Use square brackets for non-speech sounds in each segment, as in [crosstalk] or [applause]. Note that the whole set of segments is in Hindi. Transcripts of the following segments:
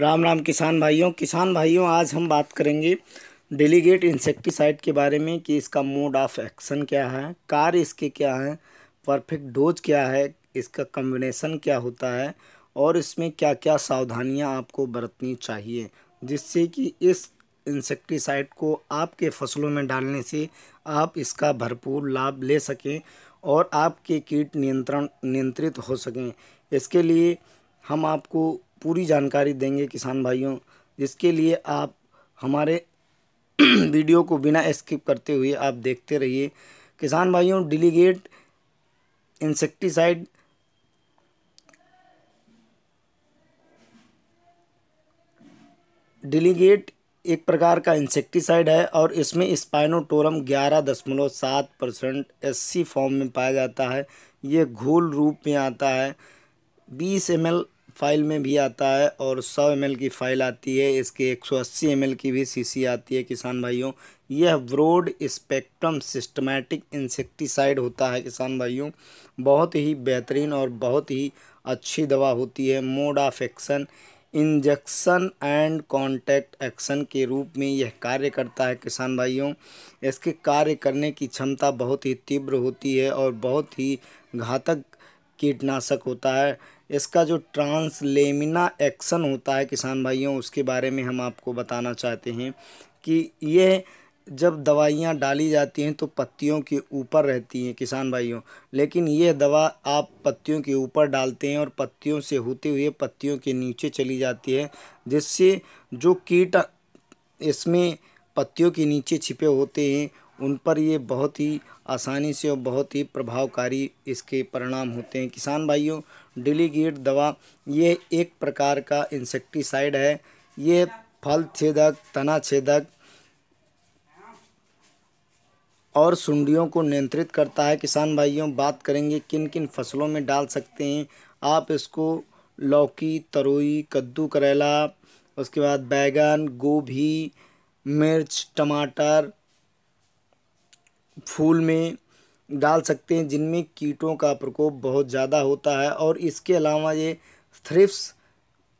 राम राम किसान भाइयों किसान भाइयों आज हम बात करेंगे डेलीगेट इंसेक्टिसाइड के बारे में कि इसका मोड ऑफ एक्शन क्या है कार्य इसके क्या हैं परफेक्ट डोज क्या है इसका कम्बिनेशन क्या होता है और इसमें क्या क्या सावधानियां आपको बरतनी चाहिए जिससे कि इस इंसेक्टिसाइड को आपके फसलों में डालने से आप इसका भरपूर लाभ ले सकें और आपके कीट नियंत्रण नियंत्रित हो सकें इसके लिए हम आपको पूरी जानकारी देंगे किसान भाइयों जिसके लिए आप हमारे [clears throat] वीडियो को बिना स्किप करते हुए आप देखते रहिए किसान भाइयों डिलीगेट इंसेक्टिसाइड डिलीगेट एक प्रकार का इंसेक्टिसाइड है और इसमें स्पाइनोटोरम ग्यारह दशमलव सात परसेंट एस फॉर्म में पाया जाता है ये घोल रूप में आता है बीस एम फ़ाइल में भी आता है और 100 एम की फ़ाइल आती है इसके 180 एम की भी सीसी आती है किसान भाइयों यह ब्रोड स्पेक्ट्रम सिस्टमैटिक इंसेक्टिसाइड होता है किसान भाइयों बहुत ही बेहतरीन और बहुत ही अच्छी दवा होती है mode of action injection and contact action के रूप में यह कार्य करता है किसान भाइयों इसके कार्य करने की क्षमता बहुत ही तीव्र होती है और बहुत ही घातक कीटनाशक होता है इसका जो ट्रांसलेमिना एक्शन होता है किसान भाइयों उसके बारे में हम आपको बताना चाहते हैं कि ये जब दवाइयाँ डाली जाती हैं तो पत्तियों के ऊपर रहती हैं किसान भाइयों लेकिन ये दवा आप पत्तियों के ऊपर डालते हैं और पत्तियों से होते हुए पत्तियों के नीचे चली जाती है जिससे जो कीट इसमें पत्तियों के नीचे छिपे होते हैं उन पर ये बहुत ही आसानी से और बहुत ही प्रभावकारी इसके परिणाम होते हैं किसान भाइयों डिलीगेट दवा ये एक प्रकार का इंसेक्टिसाइड है ये फल छेदक तना छेदक और सुंडियों को नियंत्रित करता है किसान भाइयों बात करेंगे किन किन फसलों में डाल सकते हैं आप इसको लौकी तरोई कद्दू करेला उसके बाद बैगन गोभी मिर्च टमाटर फूल में डाल सकते हैं जिनमें कीटों का प्रकोप बहुत ज़्यादा होता है और इसके अलावा ये thrips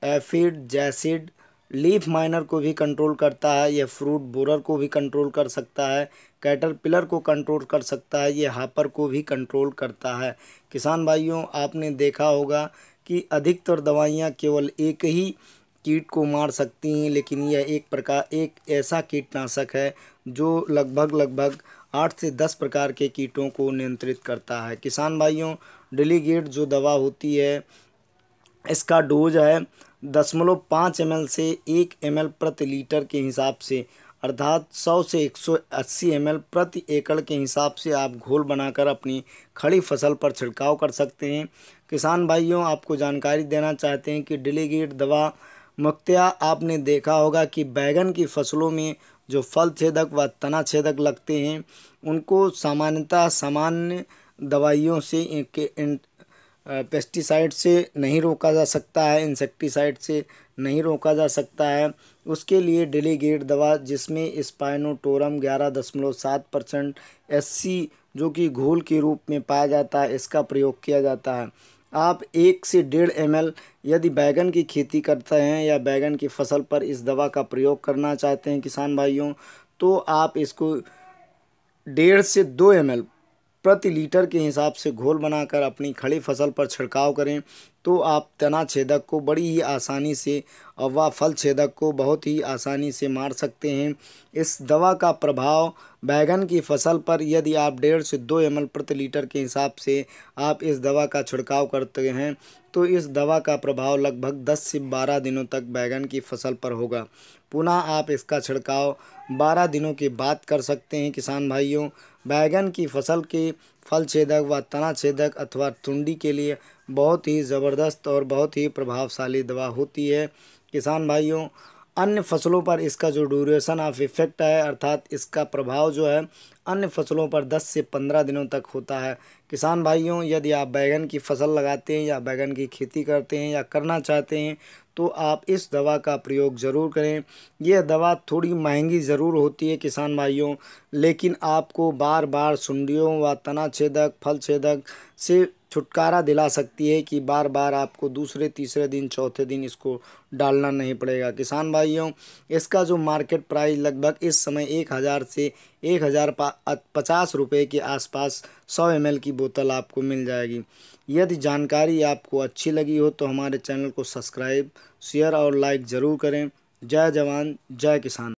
aphid jassid leaf miner को भी कंट्रोल करता है यह फ्रूट बोरर को भी कंट्रोल कर सकता है कैटरपिलर को कंट्रोल कर सकता है यह हापर को भी कंट्रोल करता है किसान भाइयों आपने देखा होगा कि अधिकतर दवाइयाँ केवल एक ही कीट को मार सकती हैं लेकिन यह एक प्रकार एक ऐसा कीटनाशक है जो लगभग लगभग आठ से दस प्रकार के कीटों को नियंत्रित करता है किसान भाइयों डेलीगेट जो दवा होती है इसका डोज है दशमलव पाँच एम से एक एम प्रति लीटर के हिसाब से अर्थात सौ से एक सौ अस्सी एम प्रति एकड़ के हिसाब से आप घोल बनाकर अपनी खड़ी फसल पर छिड़काव कर सकते हैं किसान भाइयों आपको जानकारी देना चाहते हैं कि डेलीगेट दवा मुख्तिया आपने देखा होगा कि बैगन की फसलों में जो फल छेदक व तना छेदक लगते हैं उनको सामान्यतः सामान्य दवाइयों से पेस्टिसाइड से नहीं रोका जा सकता है इंसेक्टिसाइड से नहीं रोका जा सकता है उसके लिए डेलीगेट दवा जिसमें स्पाइनोटोरम ग्यारह दशमलव सात परसेंट एस जो कि घोल के रूप में पाया जाता है इसका प्रयोग किया जाता है आप एक से डेढ़ एम यदि बैगन की खेती करते हैं या बैगन की फसल पर इस दवा का प्रयोग करना चाहते हैं किसान भाइयों तो आप इसको डेढ़ से दो एम प्रति लीटर के हिसाब से घोल बनाकर अपनी खड़ी फसल पर छिड़काव करें तो आप तना छेदक को बड़ी ही आसानी से व फल छेदक को बहुत ही आसानी से मार सकते हैं इस दवा का प्रभाव बैगन की फसल पर यदि आप डेढ़ से दो एम प्रति लीटर के हिसाब से आप इस दवा का छिड़काव करते हैं तो इस दवा का प्रभाव लगभग 10 से 12 दिनों तक बैगन की फसल पर होगा पुनः आप इसका छिड़काव 12 दिनों के बाद कर सकते हैं किसान भाइयों बैंगन की फसल के फल छेदक व तना छेदक अथवा तुंडी के लिए बहुत ही ज़बरदस्त और बहुत ही प्रभावशाली दवा होती है किसान भाइयों अन्य फसलों पर इसका जो ड्यूरेशन ऑफ इफेक्ट है अर्थात इसका प्रभाव जो है अन्य फसलों पर 10 से 15 दिनों तक होता है किसान भाइयों यदि आप बैगन की फसल लगाते हैं या बैगन की खेती करते हैं या करना चाहते हैं तो आप इस दवा का प्रयोग ज़रूर करें यह दवा थोड़ी महंगी ज़रूर होती है किसान भाइयों लेकिन आपको बार बार सुंडियों व तना छेदक फल छेदक से छुटकारा दिला सकती है कि बार बार आपको दूसरे तीसरे दिन चौथे दिन इसको डालना नहीं पड़ेगा किसान भाइयों इसका जो मार्केट प्राइस लगभग इस समय एक हज़ार से एक हज़ार पचास रुपये के आसपास सौ एम की बोतल आपको मिल जाएगी यदि जानकारी आपको अच्छी लगी हो तो हमारे चैनल को सब्सक्राइब शेयर और लाइक ज़रूर करें जय जवान जय किसान